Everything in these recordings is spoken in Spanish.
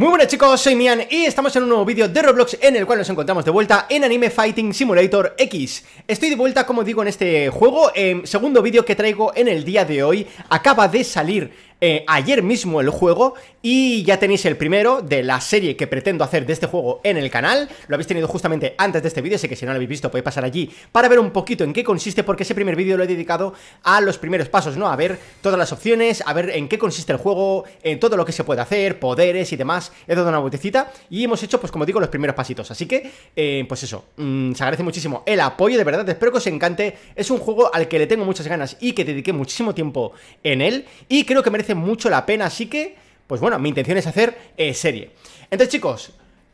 Muy buenas chicos, soy Mian y estamos en un nuevo vídeo de Roblox en el cual nos encontramos de vuelta en Anime Fighting Simulator X Estoy de vuelta como digo en este juego, em, segundo vídeo que traigo en el día de hoy Acaba de salir eh, ayer mismo el juego y ya tenéis el primero de la serie que pretendo hacer de este juego en el canal. Lo habéis tenido justamente antes de este vídeo, sé que si no lo habéis visto podéis pasar allí para ver un poquito en qué consiste porque ese primer vídeo lo he dedicado a los primeros pasos, ¿no? A ver todas las opciones, a ver en qué consiste el juego, en todo lo que se puede hacer, poderes y demás. He dado una botecita y hemos hecho, pues como digo, los primeros pasitos. Así que, eh, pues eso, mm, se agradece muchísimo el apoyo, de verdad, espero que os encante. Es un juego al que le tengo muchas ganas y que dediqué muchísimo tiempo en él y creo que merece mucho la pena, así que, pues bueno, mi intención es hacer eh, serie. Entonces chicos,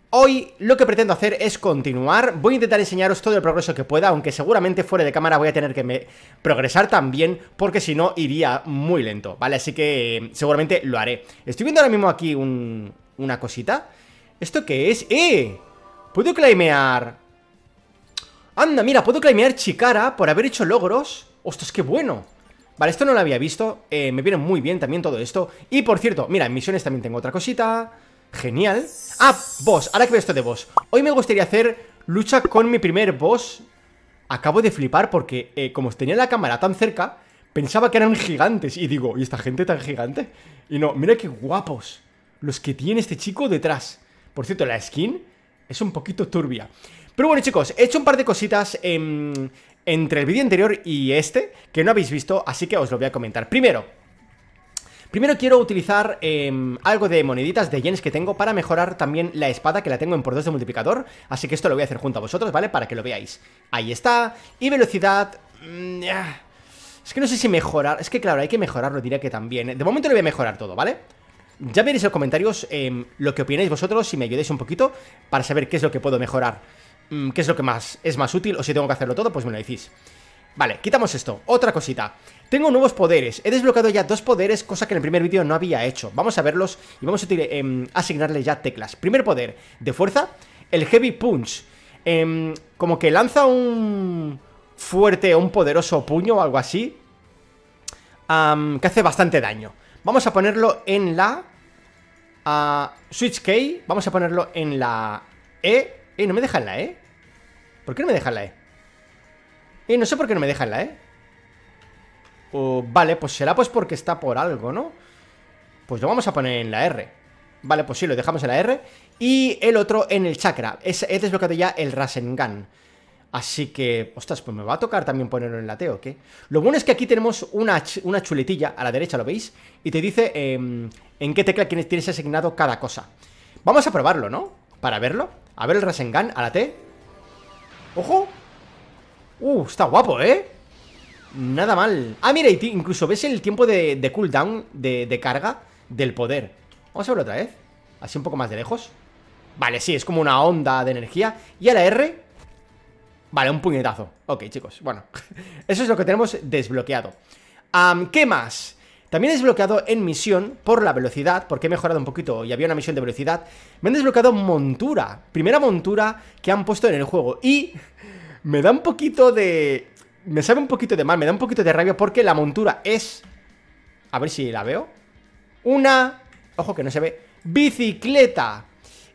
Hoy lo que pretendo hacer es continuar, voy a intentar enseñaros todo el progreso que pueda, aunque seguramente fuera de cámara voy a tener que progresar también, porque si no iría muy lento, ¿vale? Así que eh, seguramente lo haré. Estoy viendo ahora mismo aquí una cosita. ¿Esto qué es? ¡Eh! ¿Puedo claimear? Anda, mira, puedo claimear Chicara por haber hecho logros. ¡Ostras, qué bueno! Vale, esto no lo había visto, eh, me viene muy bien también todo esto Y por cierto, mira, en misiones también tengo otra cosita Genial Ah, boss, ahora que veo esto de boss Hoy me gustaría hacer lucha con mi primer boss Acabo de flipar porque eh, como tenía la cámara tan cerca Pensaba que eran gigantes Y digo, ¿y esta gente tan gigante? Y no, mira qué guapos Los que tiene este chico detrás Por cierto, la skin es un poquito turbia pero bueno chicos, he hecho un par de cositas en entre el vídeo anterior y este que no habéis visto, así que os lo voy a comentar. Primero, Primero quiero utilizar em, algo de moneditas de yenes que tengo para mejorar también la espada que la tengo en por 2 de multiplicador, así que esto lo voy a hacer junto a vosotros, ¿vale? Para que lo veáis. Ahí está. Y velocidad... Mm, es que no sé si mejorar... Es que claro, hay que mejorarlo, diría que también. De momento lo voy a mejorar todo, ¿vale? Ya veréis en los comentarios em, lo que opináis vosotros, si me ayudáis un poquito, para saber qué es lo que puedo mejorar. Mm, qué es lo que más es más útil o si tengo que hacerlo todo, pues me lo decís. Vale, quitamos esto. Otra cosita. Tengo nuevos poderes. He desbloqueado ya dos poderes, cosa que en el primer vídeo no había hecho. Vamos a verlos y vamos a em, asignarle ya teclas. Primer poder, de fuerza, el Heavy Punch. Em, como que lanza un fuerte o un poderoso puño o algo así. que hace bastante daño. Vamos a ponerlo en la... Ah, Switch K. Vamos a ponerlo en la E eh, no me dejan la E. ¿Por qué no me dejan la E? Eh, no sé por qué no me dejan la E. vale, pues será pues porque está por algo, ¿no? Pues lo vamos a poner en la R. Vale, pues sí, lo dejamos en la R. Y el otro en el chakra. Es, he desbloqueado ya el Rasengan. Así que, ostras, pues me va a tocar también ponerlo en la T, ¿o qué? Lo bueno es que aquí tenemos una, una chuletilla a la derecha, ¿lo veis? Y te dice em, en qué tecla tienes asignado cada cosa. Vamos a probarlo, ¿no? para verlo. A ver el Rasengan, a la T. ¡Ojo! ¡Uh! Está guapo, ¿eh? Nada mal. Ah, mira, incluso ves el tiempo de, cooldown, de, carga del poder. Vamos a verlo otra vez. Así un poco más de lejos. Vale, sí, es como una onda de energía. Y a la R... Vale, un puñetazo. Ok, chicos, bueno. Eso es lo que tenemos desbloqueado. ¿Qué más? También he desbloqueado en misión por la velocidad, porque he mejorado un poquito y había una misión de velocidad. Me han desbloqueado montura, primera montura que han puesto en el juego. Y me da un poquito de... Me sabe un poquito de mal, me da un poquito de rabia porque la montura es... A ver si la veo. Una... Ojo que no se ve. Bicicleta.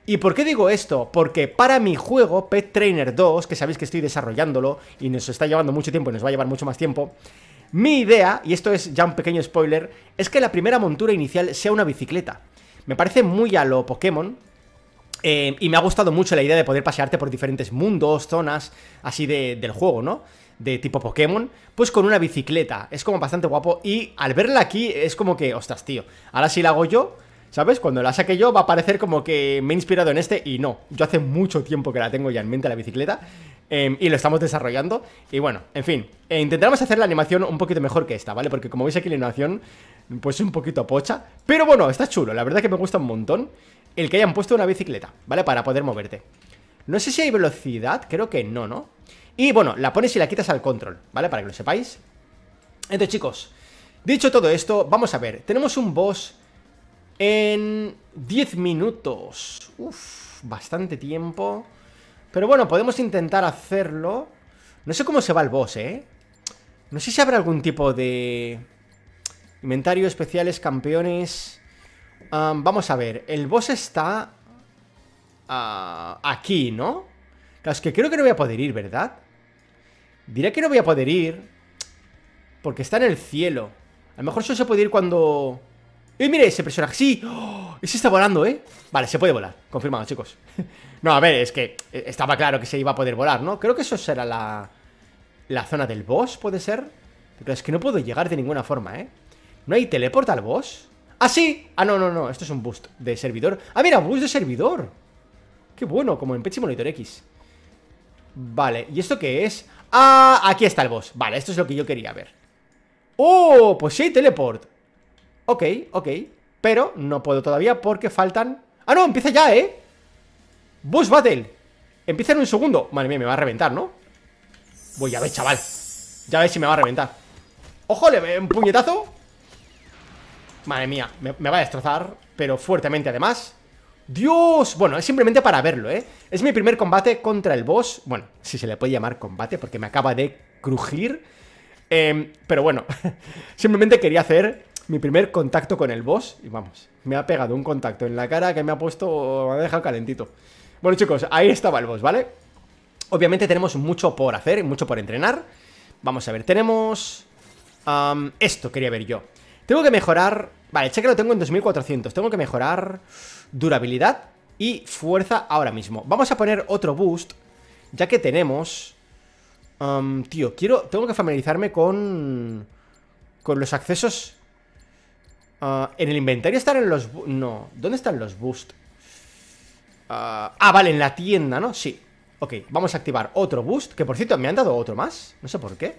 ¿Y por qué digo esto? Porque para mi juego, Pet Trainer 2, que sabéis que estoy desarrollándolo y nos está llevando mucho tiempo y nos va a llevar mucho más tiempo, mi idea, y esto es ya un pequeño spoiler, es que la primera montura inicial sea una bicicleta. Me parece muy a lo Pokémon, eh, y me ha gustado mucho la idea de poder pasearte por diferentes mundos, zonas, así de, del juego, ¿no? De tipo Pokémon, pues con una bicicleta. Es como bastante guapo. Y al verla aquí es como que, ostras, tío, ahora sí la hago yo, ¿Sabes? Cuando la saque yo va a parecer como que me he inspirado en este y no. Yo hace mucho tiempo que la tengo ya en mente la bicicleta em, y lo estamos desarrollando. Y bueno, en fin, eh, intentaremos hacer la animación un poquito mejor que esta, ¿vale? Porque como veis aquí la animación pues es un poquito pocha. Pero bueno, está chulo. La verdad que me gusta un montón el que hayan puesto una bicicleta, ¿vale? Para poder moverte. No sé si hay velocidad, creo que no, ¿no? Y bueno, la pones y la quitas al control, ¿vale? Para que lo sepáis. Entonces, chicos, dicho todo esto, vamos a ver. Tenemos un boss en 10 minutos. Uf, bastante tiempo. Pero bueno, podemos intentar hacerlo. No sé cómo se va el boss, ¿eh? No sé si habrá algún tipo de... Inventario, especiales, campeones... vamos a ver, el boss está... Ah, aquí, ¿no? Claro, es que creo que no voy a poder ir, ¿verdad? Diré que no voy a poder ir... Porque está en el cielo. A lo mejor solo se puede ir cuando y mire ese personaje! ¡Sí! ¡Oh! Ese está volando, ¿eh? Vale, se puede volar. Confirmado, chicos. no, a ver, es que eh, estaba claro que se iba a poder volar, ¿no? Creo que eso será la... La zona del boss, ¿puede ser? Pero es que no puedo llegar de ninguna forma, ¿eh? ¿No hay teleport al boss? ¡Ah, sí! Ah, no, no, no. Esto es un boost de servidor. ¡Ah, mira! ¡Boost de servidor! ¡Qué bueno! Como en Pechi Monitor X. Vale, ¿y esto qué es? ¡Ah! Aquí está el boss. Vale, esto es lo que yo quería ver. ¡Oh! Pues sí hay teleport. Ok, ok. Pero no puedo todavía porque faltan... ¡Ah, no! ¡Empieza ya, eh! ¡Boss Battle! Empieza en un segundo. Madre mía, me va a reventar, ¿no? Voy a ver, chaval. Ya veis si me va a reventar. ¡Ojo! Le un puñetazo. Madre mía, me, me va a destrozar, pero fuertemente además. ¡Dios! Bueno, es simplemente para verlo, ¿eh? Es mi primer combate contra el boss. Bueno, si se le puede llamar combate, porque me acaba de crujir. Em, pero bueno, simplemente quería hacer mi primer contacto con el boss. Y vamos, me ha pegado un contacto en la cara que me ha puesto, me ha dejado calentito. Bueno, chicos, ahí estaba el boss, ¿vale? Obviamente tenemos mucho por hacer, mucho por entrenar. Vamos a ver, tenemos... esto quería ver yo. Tengo que mejorar... Vale, cheque lo tengo en 2400. Tengo que mejorar durabilidad y fuerza ahora mismo. Vamos a poner otro boost, ya que tenemos... tío, quiero... Tengo que familiarizarme con... Con los accesos Ah, en el inventario están los... No, ¿dónde están los boost? Ah, ah, vale, en la tienda, ¿no? Sí. Ok, vamos a activar otro boost, que por cierto, me han dado otro más. No sé por qué.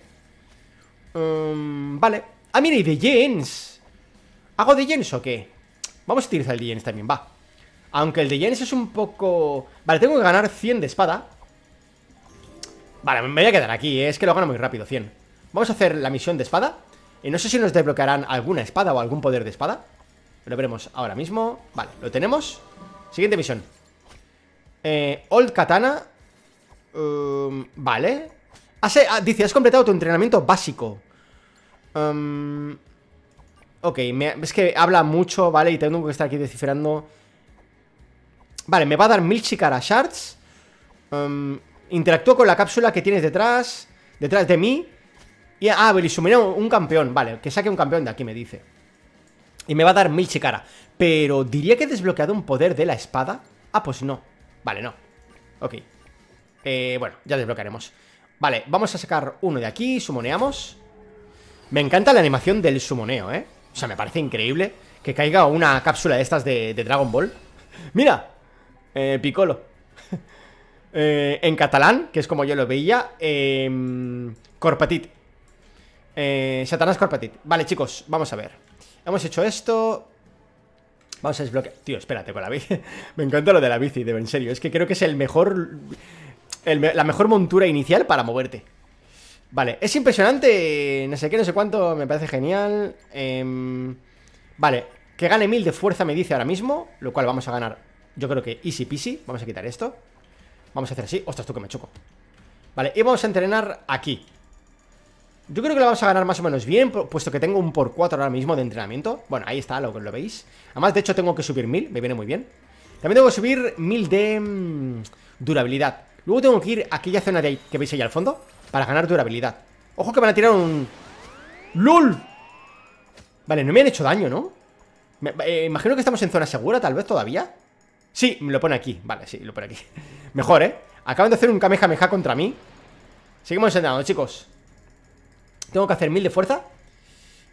Um, vale. Ah, mira, y de Jens. ¿Hago de Jens o qué? Vamos a utilizar el de Jens también, va. Aunque el de Jens es un poco... Vale, tengo que ganar 100 de espada. Vale, me voy a quedar aquí, eh. es que lo gano muy rápido, 100. Vamos a hacer la misión de espada. Y no sé si nos desbloquearán alguna espada o algún poder de espada. Lo veremos ahora mismo. Vale, lo tenemos. Siguiente misión. Eh, Old Katana. Um, vale. Ah, ah, dice, has completado tu entrenamiento básico. Um, ok, es que habla mucho, ¿vale? Y tengo que estar aquí descifrando. Vale, me va a dar mil Chikara Shards. Um, interactúo con la cápsula que tienes detrás. Detrás de mí. Y, ah, un campeón. Vale, que saque un campeón de aquí, me dice. Y me va a dar mil chicara. Pero diría que he desbloqueado un poder de la espada. Ah, pues no. Vale, no. Ok. Eh, bueno, ya desbloquearemos. Vale, vamos a sacar uno de aquí, sumoneamos. Me encanta la animación del sumoneo, ¿eh? O sea, me parece increíble que caiga una cápsula de estas de, Dragon Ball. ¡Mira! Eh, Piccolo. eh, en catalán, que es como yo lo veía, eh, em, Corpatit. Eh, Satanás Corpatit. Vale, chicos, vamos a ver. Hemos hecho esto. Vamos a desbloquear. Tío, espérate con la bici. Me encanta lo de la bici, de en serio. Es que creo que es el mejor. la mejor montura inicial para moverte. Vale, es impresionante. No sé qué, no sé cuánto. Me parece genial. Eh, vale, que gane mil de fuerza me dice ahora mismo. Lo cual vamos a ganar. Yo creo que easy peasy. Vamos a quitar esto. Vamos a hacer así. Ostras, tú que me choco. Vale, y vamos a entrenar aquí. Yo creo que lo vamos a ganar más o menos bien, puesto que tengo un por 4 ahora mismo de entrenamiento. Bueno, ahí está, lo, que lo veis. Además, de hecho, tengo que subir 1000, me viene muy bien. También tengo que subir 1000 de mm, durabilidad. Luego tengo que ir a aquella zona de que veis ahí al fondo, para ganar durabilidad. Ojo que van a tirar un... lul Vale, no me han hecho daño, ¿no? Eh, imagino que estamos en zona segura, tal vez, todavía. Sí, me lo pone aquí. Vale, sí, lo pone aquí. Mejor, ¿eh? Acaban de hacer un Kamehameha contra mí. Seguimos entrenando, chicos. Tengo que hacer mil de fuerza.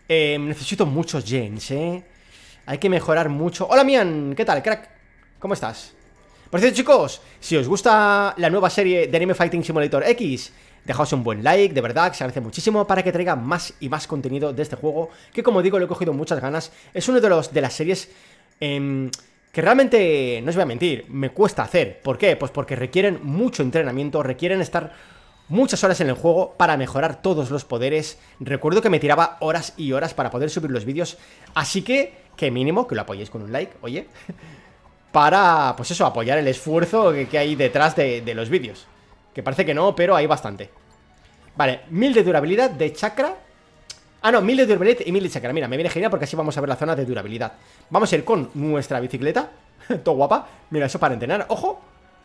Em, necesito muchos gens, ¿eh? Hay que mejorar mucho. Hola, Mian. ¿Qué tal, crack? ¿Cómo estás? Por cierto, chicos, si os gusta la nueva serie de Anime Fighting Simulator X, dejaos un buen like, de verdad, se agradece muchísimo para que traiga más y más contenido de este juego, que como digo, le he cogido muchas ganas. Es uno de, los, de las series em, que realmente, no os voy a mentir, me cuesta hacer. ¿Por qué? Pues porque requieren mucho entrenamiento, requieren estar muchas horas en el juego para mejorar todos los poderes. Recuerdo que me tiraba horas y horas para poder subir los vídeos, así que, que mínimo, que lo apoyéis con un like, oye, para, pues eso, apoyar el esfuerzo que, hay detrás de, los vídeos. Que parece que no, pero hay bastante. Vale, mil de durabilidad de chakra. Ah, no, mil de durabilidad y mil de chakra. Mira, me viene genial porque así vamos a ver la zona de durabilidad. Vamos a ir con nuestra bicicleta. Todo guapa. Mira, eso para entrenar. ¡Ojo!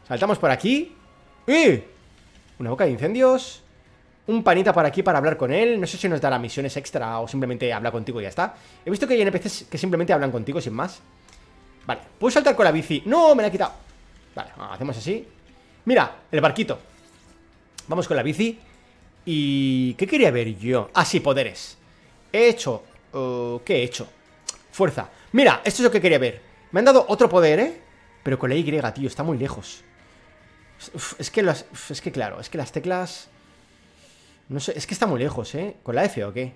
Saltamos por aquí. ¡Eh! Una boca de incendios. Un panita por aquí para hablar con él. No sé si nos dará misiones extra o simplemente habla contigo y ya está. He visto que hay NPCs que simplemente hablan contigo sin más. Vale, ¿puedo saltar con la bici? ¡No! Me la he quitado. Vale, ah, hacemos así. Mira, el barquito. Vamos con la bici. ¿Y qué quería ver yo? Ah, sí, poderes. He hecho... ¿Qué he hecho? Fuerza. Mira, esto es lo que quería ver. Me han dado otro poder, ¿eh? Pero con la Y, tío, está muy lejos es que las. es que claro, es que las teclas. No sé, es que está muy lejos, ¿eh? ¿Con la F o qué?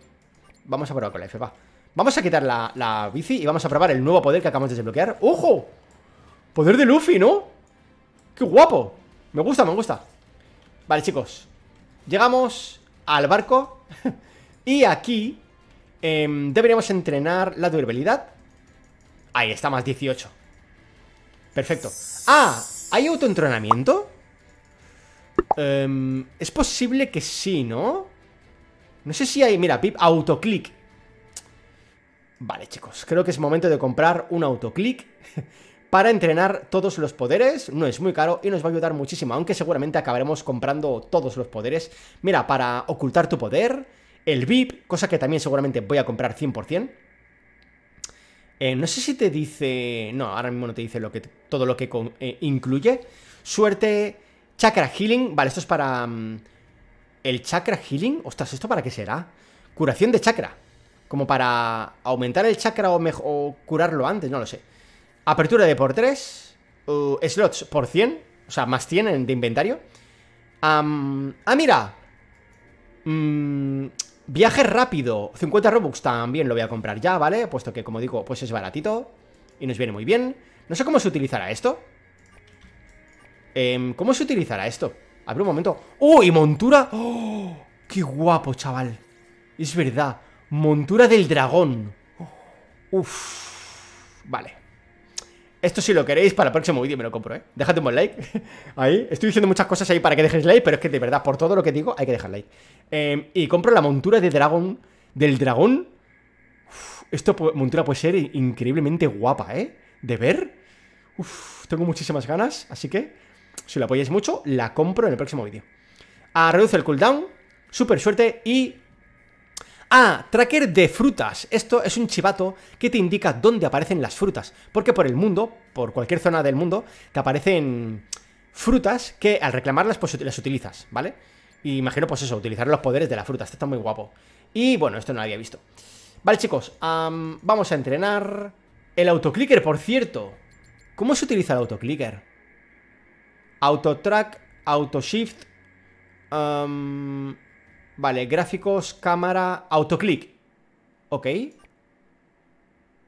Vamos a probar con la F, va. Vamos a quitar la, bici y vamos a probar el nuevo poder que acabamos de desbloquear. ¡Ojo! Poder de Luffy, ¿no? ¡Qué guapo! Me gusta, me gusta. Vale, chicos. Llegamos al barco. y aquí em, deberíamos entrenar la durabilidad. Ahí está, más 18. Perfecto. ¡Ah! ¿Hay autoentrenamiento? Em, es posible que sí, ¿no? No sé si hay... Mira, pip, autoclick. Vale, chicos, creo que es momento de comprar un autoclick para entrenar todos los poderes. No es muy caro y nos va a ayudar muchísimo, aunque seguramente acabaremos comprando todos los poderes. Mira, para ocultar tu poder, el VIP, cosa que también seguramente voy a comprar 100%. Eh, no sé si te dice... No, ahora mismo no te dice lo que, todo lo que eh, incluye. Suerte, Chakra Healing. Vale, esto es para... Mm, ¿El Chakra Healing? Ostras, ¿esto para qué será? Curación de chakra. Como para aumentar el chakra o, curarlo antes, no lo sé. Apertura de por 3. Uh, slots por 100. O sea, más 100 de inventario. ah, mira. Mm, viaje rápido. 50 Robux también lo voy a comprar ya, ¿vale? Puesto que, como digo, pues es baratito. Y nos viene muy bien. No sé cómo se utilizará esto. Em, ¿Cómo se utilizará esto? A un momento. ¡Oh! ¡Y montura! ¡Oh! ¡Qué guapo, chaval! Es verdad. Montura del dragón. Oh. Uf. Vale. Esto si lo queréis para el próximo vídeo me lo compro, ¿eh? Déjate un buen like. ahí. Estoy diciendo muchas cosas ahí para que dejes like, pero es que de verdad, por todo lo que digo, hay que dejar like. Em, y compro la montura de dragón. Del dragón. Uf, esto montura puede ser increíblemente guapa, ¿eh? De ver. Uf, tengo muchísimas ganas, así que si lo apoyáis mucho, la compro en el próximo vídeo. A ah, reduce el cooldown. Super suerte y... Ah, tracker de frutas. Esto es un chivato que te indica dónde aparecen las frutas. Porque por el mundo, por cualquier zona del mundo, te aparecen frutas que al reclamarlas pues las utilizas, ¿vale? Y imagino pues eso, utilizar los poderes de la fruta. Esto está muy guapo. Y bueno, esto no lo había visto. Vale, chicos, vamos a entrenar. El autoclicker, por cierto. ¿Cómo se utiliza el autoclicker? Auto-track, auto-shift um, vale, gráficos, cámara, autoclick. Ok.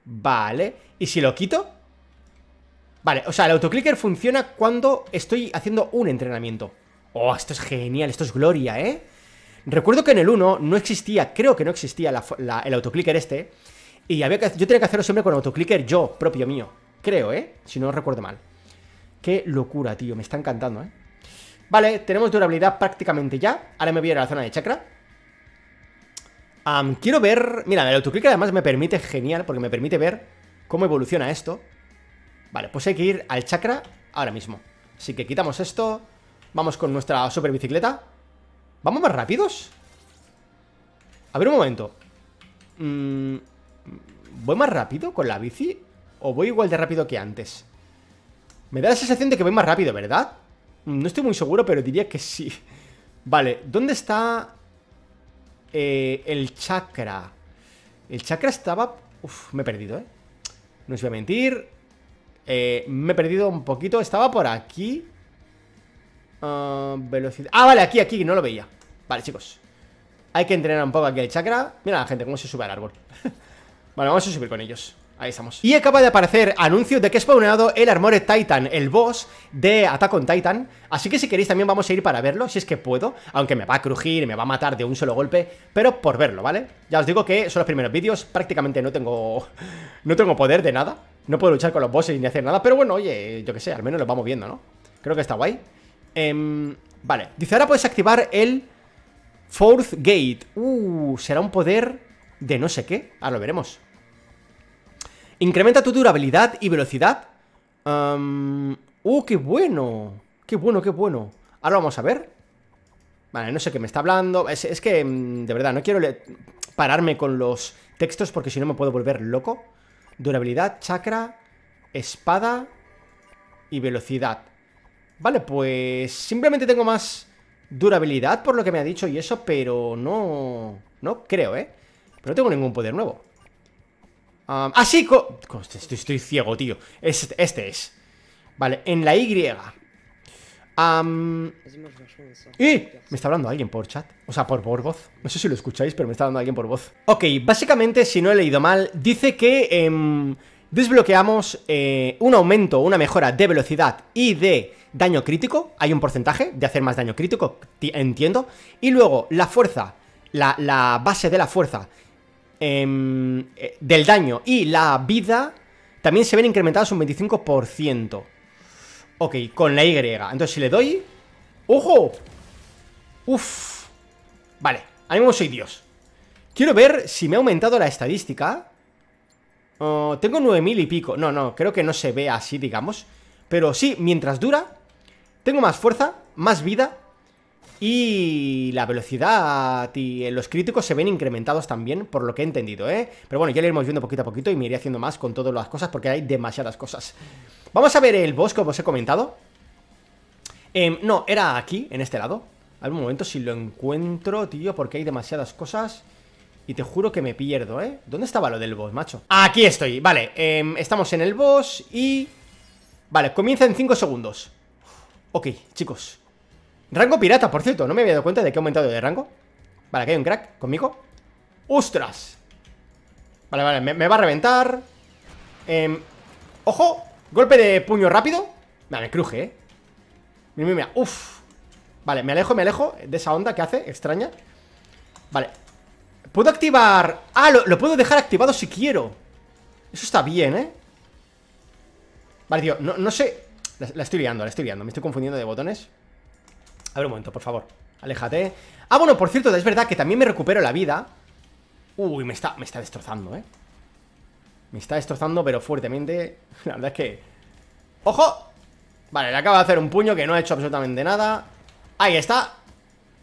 Vale. ¿Y si lo quito? Vale, o sea, el autoclicker funciona cuando estoy haciendo un entrenamiento. Oh, esto es genial, esto es gloria, ¿eh? Recuerdo que en el 1 no existía, creo que no existía el autoclicker este. Y había que, yo tenía que hacerlo siempre con autoclicker yo, propio mío. Creo, ¿eh? Si no recuerdo mal. Qué locura, tío. Me está encantando, ¿eh? Vale, tenemos durabilidad prácticamente ya. Ahora me voy a ir a la zona de chakra. quiero ver... Mira, el autoclick además me permite... Genial, porque me permite ver cómo evoluciona esto. Vale, pues hay que ir al chakra ahora mismo. Así que quitamos esto. Vamos con nuestra super bicicleta. ¿Vamos más rápidos? A ver un momento. Mm, ¿Voy más rápido con la bici? ¿O voy igual de rápido que antes? Me da la sensación de que voy más rápido, ¿verdad? No estoy muy seguro, pero diría que sí. Vale, ¿dónde está eh, el chakra? El chakra estaba... Uf, me he perdido, ¿eh? No os voy a mentir. Eh, me he perdido un poquito. Estaba por aquí. Ah, velocidad... Ah, vale, aquí, aquí. No lo veía. Vale, chicos. Hay que entrenar un poco aquí el chakra. Mira la gente cómo se sube al árbol. vale, vamos a subir con ellos. Ahí estamos. Y acaba de aparecer anuncio de que he spawnado el Armored Titan, el boss de Attack on Titan. Así que si queréis también vamos a ir para verlo, si es que puedo. Aunque me va a crujir, y me va a matar de un solo golpe, pero por verlo, ¿vale? Ya os digo que son los primeros vídeos, prácticamente no tengo... No tengo poder de nada. No puedo luchar con los bosses ni hacer nada, pero bueno, oye, yo qué sé, al menos lo vamos viendo, ¿no? Creo que está guay. Em, vale, dice ahora puedes activar el Fourth Gate. Uh, será un poder de no sé qué. Ahora lo veremos. Incrementa tu durabilidad y velocidad. ¡Uh, qué bueno! ¡Qué bueno, qué bueno! Ahora vamos a ver. Vale, no sé qué me está hablando. Es, es que, mm, de verdad, no quiero pararme con los textos porque si no me puedo volver loco. Durabilidad, chakra, espada y velocidad. Vale, pues simplemente tengo más durabilidad por lo que me ha dicho y eso, pero no... No creo, ¿eh? Pero no tengo ningún poder nuevo así ah, estoy, ciego, tío. Este, este, es. Vale, en la Y. Me está hablando alguien por chat. O sea, por, voz. No sé si lo escucháis, pero me está hablando alguien por voz. Ok, básicamente, si no he leído mal, dice que em, desbloqueamos eh, un aumento, una mejora de velocidad y de daño crítico. Hay un porcentaje de hacer más daño crítico, entiendo. Y luego, la fuerza, la base de la fuerza Em, eh, del daño y la vida también se ven incrementadas un 25%. Ok, con la Y. Entonces, si le doy... ¡Ojo! ¡Uf! Vale, mí mismo soy Dios. Quiero ver si me ha aumentado la estadística. Oh, tengo 9000 y pico. No, no, creo que no se ve así, digamos. Pero sí, mientras dura, tengo más fuerza, más vida y la velocidad y eh, los críticos se ven incrementados también, por lo que he entendido, ¿eh? Pero bueno, ya lo iremos viendo poquito a poquito y me iré haciendo más con todas las cosas porque hay demasiadas cosas. Vamos a ver el boss, como os he comentado. Em, no, era aquí, en este lado. A momento si lo encuentro, tío, porque hay demasiadas cosas. Y te juro que me pierdo, ¿eh? ¿Dónde estaba lo del boss, macho? Aquí estoy, vale. Em, estamos en el boss y... Vale, comienza en 5 segundos. Ok, chicos. Rango pirata, por cierto, no me había dado cuenta de que he aumentado de rango Vale, aquí hay un crack conmigo ¡Ostras! Vale, vale, me, va a reventar em, ¡Ojo! Golpe de puño rápido Vale, me cruje, eh Mira, Vale, me alejo, me alejo de esa onda que hace, extraña Vale Puedo activar... Ah, lo, puedo dejar activado si quiero Eso está bien, eh Vale, tío, no, no sé la, la estoy liando, la estoy liando Me estoy confundiendo de botones a ver un momento, por favor. Aléjate. Ah, bueno, por cierto, es verdad que también me recupero la vida. Uy, me está, me está destrozando, ¿eh? Me está destrozando, pero fuertemente. La verdad es que... ¡Ojo! Vale, le acabo de hacer un puño que no ha hecho absolutamente nada. Ahí está.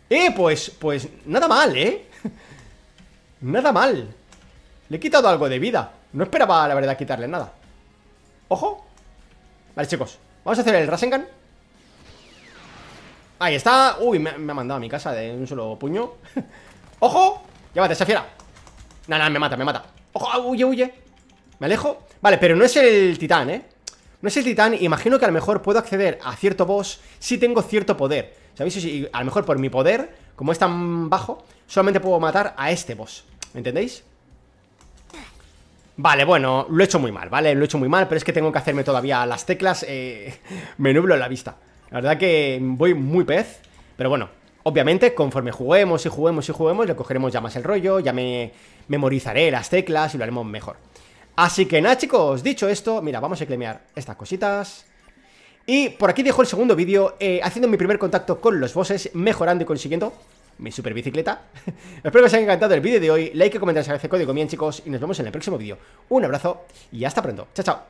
Eh, pues, pues, nada mal, ¿eh? nada mal. Le he quitado algo de vida. No esperaba, la verdad, quitarle nada. ¡Ojo! Vale, chicos. Vamos a hacer el Rasengan. Ahí está. Uy, me, ha mandado a mi casa de un solo puño. ¡Ojo! Llévate esa fiera. Nada, me mata, me mata. ¡Ojo! Ah, ¡Huye, huye! Me alejo. Vale, pero no es el titán, ¿eh? No es el titán. Imagino que a lo mejor puedo acceder a cierto boss si tengo cierto poder. ¿Sabéis? a lo mejor por mi poder, como es tan bajo, solamente puedo matar a este boss. ¿Me entendéis? Vale, bueno, lo he hecho muy mal, ¿vale? Lo he hecho muy mal, pero es que tengo que hacerme todavía las teclas. Eh, me nublo la vista. La verdad que voy muy pez, pero bueno, obviamente conforme juguemos y juguemos y juguemos le cogeremos ya más el rollo, ya me memorizaré las teclas y lo haremos mejor. Así que nada chicos, dicho esto, mira, vamos a eclemear estas cositas. Y por aquí dejo el segundo vídeo eh, haciendo mi primer contacto con los bosses, mejorando y consiguiendo mi super bicicleta. Espero que os haya encantado el vídeo de hoy, like, comentar, el código bien chicos y nos vemos en el próximo vídeo. Un abrazo y hasta pronto. Chao, chao.